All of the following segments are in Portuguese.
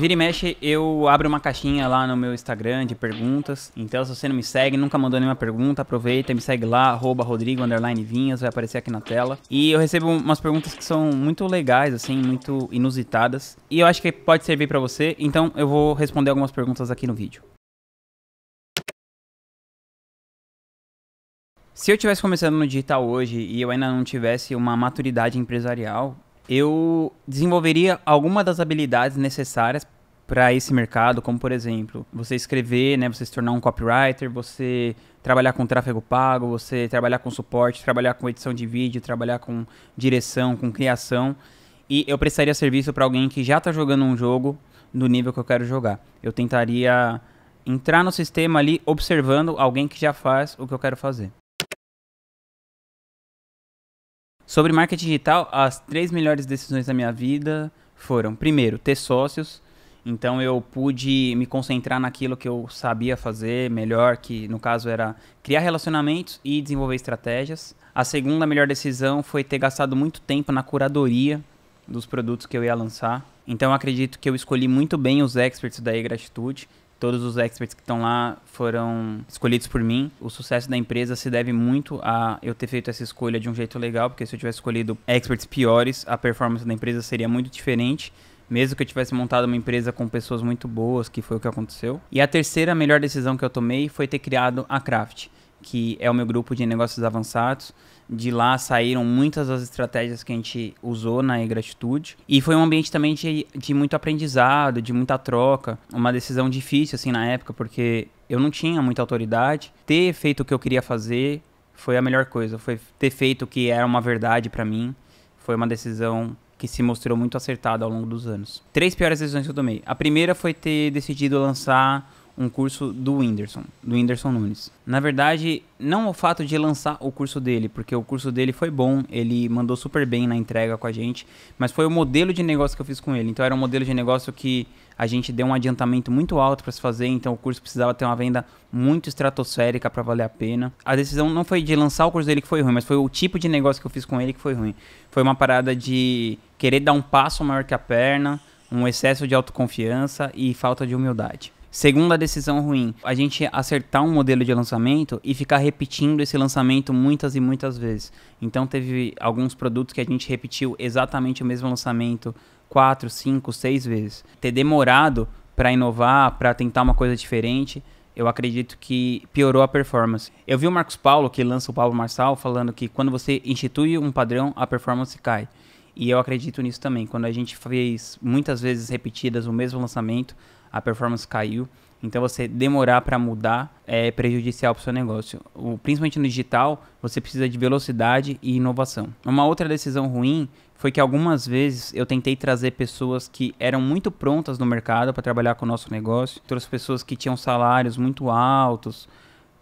Vira e mexe, eu abro uma caixinha lá no meu Instagram de perguntas. Então, se você não me segue, nunca mandou nenhuma pergunta, aproveita e me segue lá, arroba Rodrigo Vinhas, vai aparecer aqui na tela. E eu recebo umas perguntas que são muito legais, assim, muito inusitadas. E eu acho que pode servir para você, então eu vou responder algumas perguntas aqui no vídeo. Se eu tivesse começando no digital hoje e eu ainda não tivesse uma maturidade empresarial, eu desenvolveria alguma das habilidades necessárias para esse mercado, como por exemplo, você escrever, né, você se tornar um copywriter, você trabalhar com tráfego pago, você trabalhar com suporte, trabalhar com edição de vídeo, trabalhar com direção, com criação. E eu prestaria serviço para alguém que já está jogando um jogo do nível que eu quero jogar. Eu tentaria entrar no sistema ali observando alguém que já faz o que eu quero fazer. Sobre marketing digital, as três melhores decisões da minha vida foram: primeiro, ter sócios. Então eu pude me concentrar naquilo que eu sabia fazer melhor, que no caso era criar relacionamentos e desenvolver estratégias. A segunda melhor decisão foi ter gastado muito tempo na curadoria dos produtos que eu ia lançar. Então acredito que eu escolhi muito bem os experts da e-gratitude, Todos os experts que estão lá foram escolhidos por mim. O sucesso da empresa se deve muito a eu ter feito essa escolha de um jeito legal, porque se eu tivesse escolhido experts piores, a performance da empresa seria muito diferente mesmo que eu tivesse montado uma empresa com pessoas muito boas, que foi o que aconteceu. E a terceira melhor decisão que eu tomei foi ter criado a Craft que é o meu grupo de negócios avançados. De lá saíram muitas das estratégias que a gente usou na Egratitude. E foi um ambiente também de, de muito aprendizado, de muita troca. Uma decisão difícil, assim, na época, porque eu não tinha muita autoridade. Ter feito o que eu queria fazer foi a melhor coisa. Foi ter feito o que era uma verdade para mim. Foi uma decisão que se mostrou muito acertada ao longo dos anos. Três piores decisões que eu tomei. A primeira foi ter decidido lançar um curso do Whindersson, do Whindersson Nunes. Na verdade, não o fato de lançar o curso dele, porque o curso dele foi bom, ele mandou super bem na entrega com a gente, mas foi o modelo de negócio que eu fiz com ele. Então era um modelo de negócio que a gente deu um adiantamento muito alto para se fazer, então o curso precisava ter uma venda muito estratosférica para valer a pena. A decisão não foi de lançar o curso dele que foi ruim, mas foi o tipo de negócio que eu fiz com ele que foi ruim. Foi uma parada de querer dar um passo maior que a perna, um excesso de autoconfiança e falta de humildade. Segunda decisão ruim, a gente acertar um modelo de lançamento e ficar repetindo esse lançamento muitas e muitas vezes. Então teve alguns produtos que a gente repetiu exatamente o mesmo lançamento quatro, cinco, seis vezes. Ter demorado para inovar, para tentar uma coisa diferente, eu acredito que piorou a performance. Eu vi o Marcos Paulo, que lança o Paulo Marçal, falando que quando você institui um padrão, a performance cai. E eu acredito nisso também. Quando a gente fez muitas vezes repetidas o mesmo lançamento, a performance caiu. Então você demorar para mudar é prejudicial para o seu negócio. O, principalmente no digital, você precisa de velocidade e inovação. Uma outra decisão ruim foi que algumas vezes eu tentei trazer pessoas que eram muito prontas no mercado para trabalhar com o nosso negócio. Trouxe pessoas que tinham salários muito altos,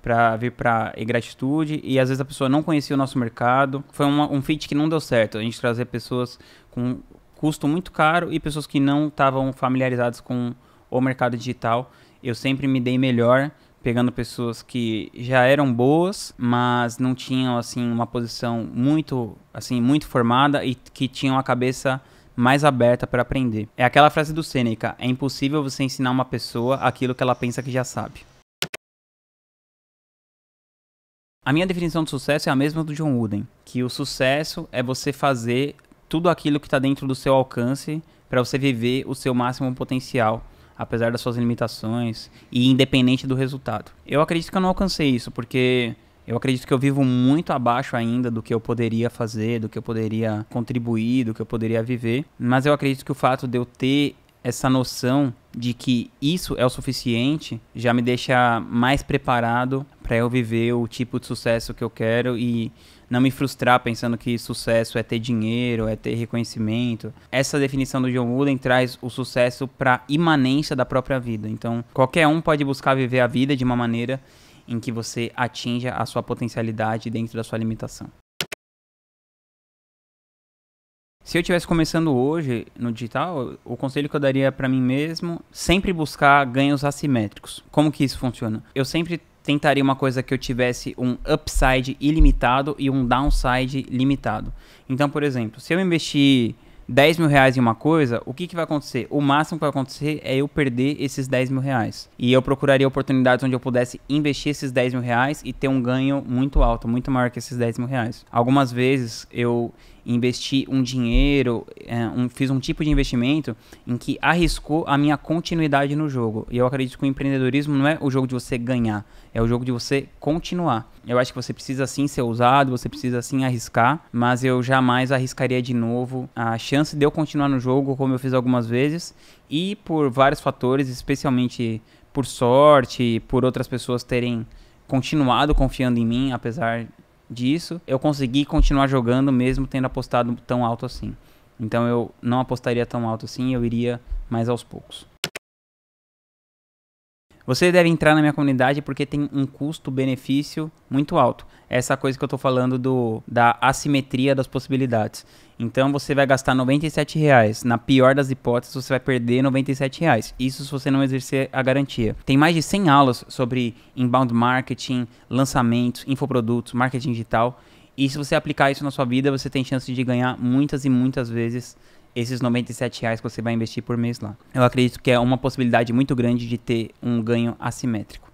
para vir para ingratitude e às vezes a pessoa não conhecia o nosso mercado. Foi uma, um fit que não deu certo. A gente trazer pessoas com custo muito caro e pessoas que não estavam familiarizadas com o mercado digital. Eu sempre me dei melhor pegando pessoas que já eram boas, mas não tinham assim uma posição muito assim muito formada e que tinham a cabeça mais aberta para aprender. É aquela frase do Sêneca: é impossível você ensinar uma pessoa aquilo que ela pensa que já sabe. A minha definição de sucesso é a mesma do John Wooden, que o sucesso é você fazer tudo aquilo que está dentro do seu alcance para você viver o seu máximo potencial, apesar das suas limitações e independente do resultado. Eu acredito que eu não alcancei isso, porque eu acredito que eu vivo muito abaixo ainda do que eu poderia fazer, do que eu poderia contribuir, do que eu poderia viver. Mas eu acredito que o fato de eu ter essa noção de que isso é o suficiente já me deixa mais preparado para eu viver o tipo de sucesso que eu quero e não me frustrar pensando que sucesso é ter dinheiro, é ter reconhecimento. Essa definição do John Wooden traz o sucesso para imanência da própria vida. Então, qualquer um pode buscar viver a vida de uma maneira em que você atinja a sua potencialidade dentro da sua limitação. Se eu estivesse começando hoje no digital, o conselho que eu daria para mim mesmo, sempre buscar ganhos assimétricos. Como que isso funciona? Eu sempre tentaria uma coisa que eu tivesse um upside ilimitado e um downside limitado. Então, por exemplo, se eu investir 10 mil reais em uma coisa, o que, que vai acontecer? O máximo que vai acontecer é eu perder esses 10 mil reais. E eu procuraria oportunidades onde eu pudesse investir esses 10 mil reais e ter um ganho muito alto, muito maior que esses 10 mil reais. Algumas vezes eu investi um dinheiro, é, um, fiz um tipo de investimento em que arriscou a minha continuidade no jogo. E eu acredito que o empreendedorismo não é o jogo de você ganhar, é o jogo de você continuar. Eu acho que você precisa sim ser ousado, você precisa sim arriscar, mas eu jamais arriscaria de novo a chance de eu continuar no jogo, como eu fiz algumas vezes, e por vários fatores, especialmente por sorte, por outras pessoas terem continuado confiando em mim, apesar disso, eu consegui continuar jogando mesmo tendo apostado tão alto assim. Então eu não apostaria tão alto assim, eu iria mais aos poucos. Você deve entrar na minha comunidade porque tem um custo-benefício muito alto. É essa coisa que eu estou falando do, da assimetria das possibilidades. Então você vai gastar 97 reais. Na pior das hipóteses, você vai perder 97 reais. Isso se você não exercer a garantia. Tem mais de 100 aulas sobre inbound marketing, lançamentos, infoprodutos, marketing digital. E se você aplicar isso na sua vida, você tem chance de ganhar muitas e muitas vezes esses 97 reais que você vai investir por mês lá. Eu acredito que é uma possibilidade muito grande de ter um ganho assimétrico.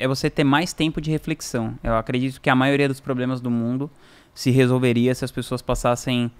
É você ter mais tempo de reflexão. Eu acredito que a maioria dos problemas do mundo se resolveria se as pessoas passassem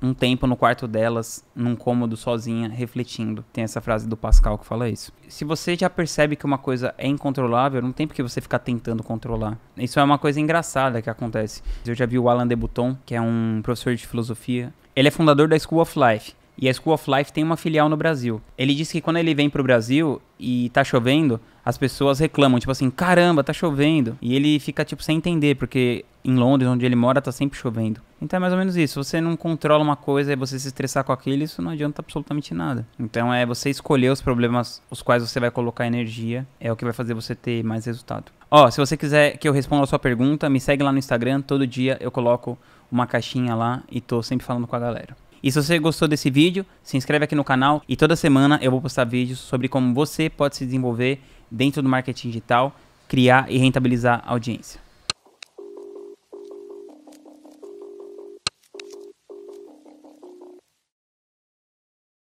um tempo no quarto delas, num cômodo sozinha, refletindo. Tem essa frase do Pascal que fala isso. Se você já percebe que uma coisa é incontrolável, não tem porque que você ficar tentando controlar. Isso é uma coisa engraçada que acontece. Eu já vi o Alan de Botton, que é um professor de filosofia. Ele é fundador da School of Life. E a School of Life tem uma filial no Brasil. Ele disse que quando ele vem pro Brasil e tá chovendo, as pessoas reclamam, tipo assim, caramba, tá chovendo. E ele fica, tipo, sem entender, porque em Londres, onde ele mora, tá sempre chovendo. Então é mais ou menos isso. Você não controla uma coisa e você se estressar com aquilo, isso não adianta absolutamente nada. Então é você escolher os problemas os quais você vai colocar energia, é o que vai fazer você ter mais resultado. Ó, se você quiser que eu responda a sua pergunta, me segue lá no Instagram, todo dia eu coloco uma caixinha lá e tô sempre falando com a galera. E se você gostou desse vídeo, se inscreve aqui no canal e toda semana eu vou postar vídeos sobre como você pode se desenvolver dentro do marketing digital, criar e rentabilizar a audiência.